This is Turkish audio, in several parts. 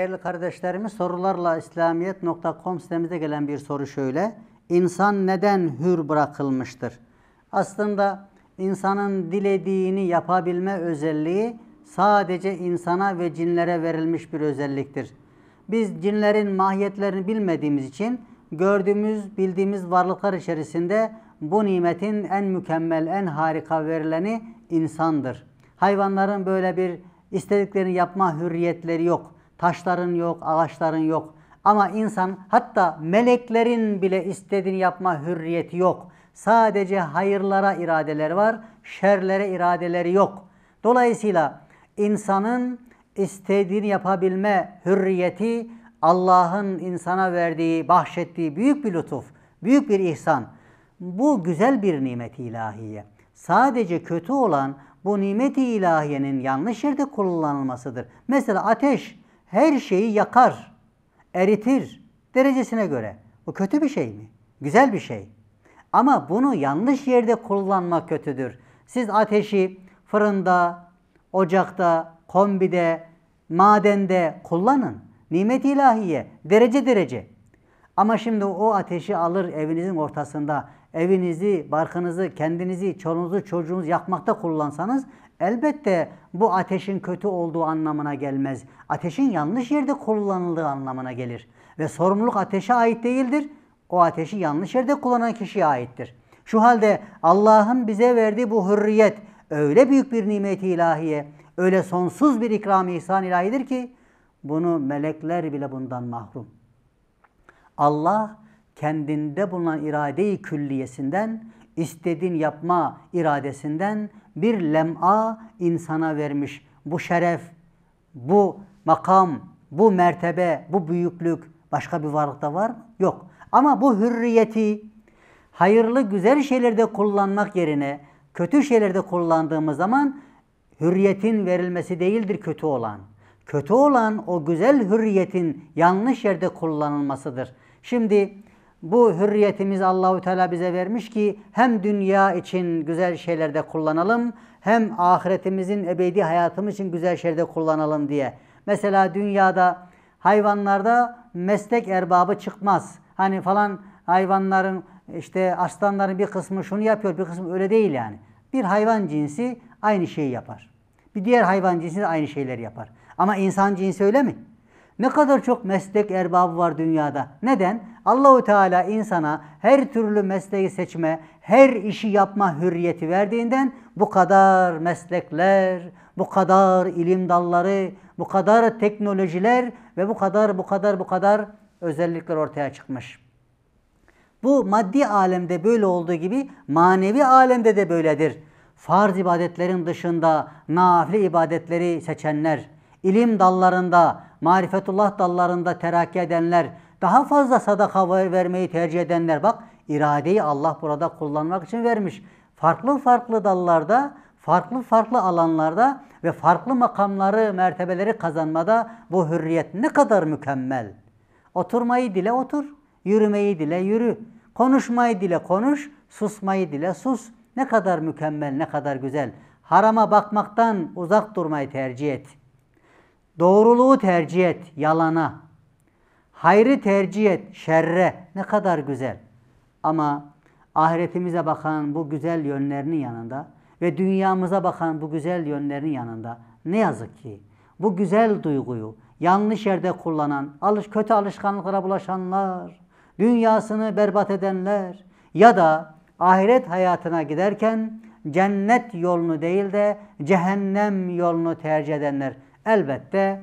değerli kardeşlerimiz sorularla İslamiyet.com sitemizde gelen bir soru şöyle. İnsan neden hür bırakılmıştır? Aslında insanın dilediğini yapabilme özelliği sadece insana ve cinlere verilmiş bir özelliktir. Biz cinlerin mahiyetlerini bilmediğimiz için gördüğümüz, bildiğimiz varlıklar içerisinde bu nimetin en mükemmel, en harika verileni insandır. Hayvanların böyle bir istediklerini yapma hürriyetleri yok taşların yok, ağaçların yok. Ama insan hatta meleklerin bile istediğini yapma hürriyeti yok. Sadece hayırlara iradeleri var, şerlere iradeleri yok. Dolayısıyla insanın istediğini yapabilme hürriyeti Allah'ın insana verdiği, bahşettiği büyük bir lütuf, büyük bir ihsan. Bu güzel bir nimet ilahiye. Sadece kötü olan bu nimeti ilahiyenin yanlış yerde kullanılmasıdır. Mesela ateş her şeyi yakar, eritir derecesine göre. Bu kötü bir şey mi? Güzel bir şey. Ama bunu yanlış yerde kullanmak kötüdür. Siz ateşi fırında, ocakta, kombide, madende kullanın. Nimet ilahiye derece derece. Ama şimdi o ateşi alır evinizin ortasında, evinizi, barkınızı, kendinizi, çolunuzu, çocuğunuzu yakmakta kullansanız Elbette bu ateşin kötü olduğu anlamına gelmez. Ateşin yanlış yerde kullanıldığı anlamına gelir. Ve sorumluluk ateşe ait değildir. O ateşi yanlış yerde kullanan kişiye aittir. Şu halde Allah'ın bize verdiği bu hürriyet öyle büyük bir nimet ilahiye, öyle sonsuz bir ikram ihsan ilahidir ki bunu melekler bile bundan mahrum. Allah kendinde bulunan irade-i külliyesinden istediğin yapma iradesinden bir lem'a insana vermiş. Bu şeref, bu makam, bu mertebe, bu büyüklük başka bir varlıkta var mı? Yok. Ama bu hürriyeti hayırlı güzel şeylerde kullanmak yerine kötü şeylerde kullandığımız zaman hürriyetin verilmesi değildir kötü olan. Kötü olan o güzel hürriyetin yanlış yerde kullanılmasıdır. Şimdi bu hürriyetimiz Allahu Teala bize vermiş ki hem dünya için güzel şeylerde kullanalım hem ahiretimizin ebedi hayatımız için güzel şeylerde kullanalım diye. Mesela dünyada hayvanlarda meslek erbabı çıkmaz. Hani falan hayvanların işte aslanların bir kısmı şunu yapıyor bir kısmı öyle değil yani. Bir hayvan cinsi aynı şeyi yapar. Bir diğer hayvan cinsi de aynı şeyleri yapar. Ama insan cinsi öyle mi? Ne kadar çok meslek erbabı var dünyada. Neden? Allahu Teala insana her türlü mesleği seçme, her işi yapma hürriyeti verdiğinden bu kadar meslekler, bu kadar ilim dalları, bu kadar teknolojiler ve bu kadar bu kadar bu kadar özellikler ortaya çıkmış. Bu maddi alemde böyle olduğu gibi manevi alemde de böyledir. Farz ibadetlerin dışında nafile ibadetleri seçenler, ilim dallarında, marifetullah dallarında teraki edenler, daha fazla sadaka vermeyi tercih edenler bak iradeyi Allah burada kullanmak için vermiş. Farklı farklı dallarda, farklı farklı alanlarda ve farklı makamları, mertebeleri kazanmada bu hürriyet ne kadar mükemmel. Oturmayı dile otur, yürümeyi dile yürü, konuşmayı dile konuş, susmayı dile sus. Ne kadar mükemmel, ne kadar güzel. Harama bakmaktan uzak durmayı tercih et.'' Doğruluğu tercih et yalana. Hayrı tercih et şerre. Ne kadar güzel. Ama ahiretimize bakan bu güzel yönlerinin yanında ve dünyamıza bakan bu güzel yönlerinin yanında ne yazık ki bu güzel duyguyu yanlış yerde kullanan, alış kötü alışkanlıklara bulaşanlar, dünyasını berbat edenler ya da ahiret hayatına giderken cennet yolunu değil de cehennem yolunu tercih edenler Elbette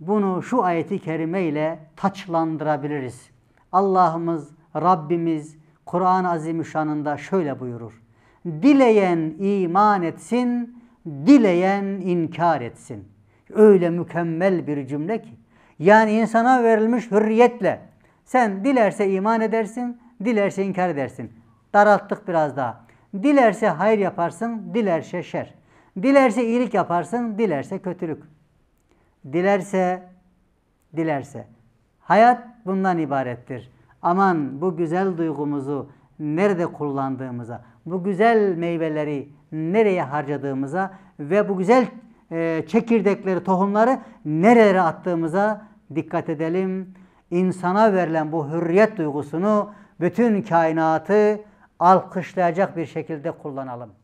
bunu şu ayeti kerime ile taçlandırabiliriz. Allah'ımız, Rabbimiz Kur'an-ı Azimüşşan'ında şöyle buyurur. Dileyen iman etsin, dileyen inkar etsin. Öyle mükemmel bir cümle ki. Yani insana verilmiş hürriyetle sen dilerse iman edersin, dilerse inkar edersin. Daralttık biraz daha. Dilerse hayır yaparsın, dilerse şer. Dilerse iyilik yaparsın, dilerse kötülük. Dilerse, dilerse. Hayat bundan ibarettir. Aman bu güzel duygumuzu nerede kullandığımıza, bu güzel meyveleri nereye harcadığımıza ve bu güzel e, çekirdekleri, tohumları nerelere attığımıza dikkat edelim. İnsana verilen bu hürriyet duygusunu bütün kainatı alkışlayacak bir şekilde kullanalım.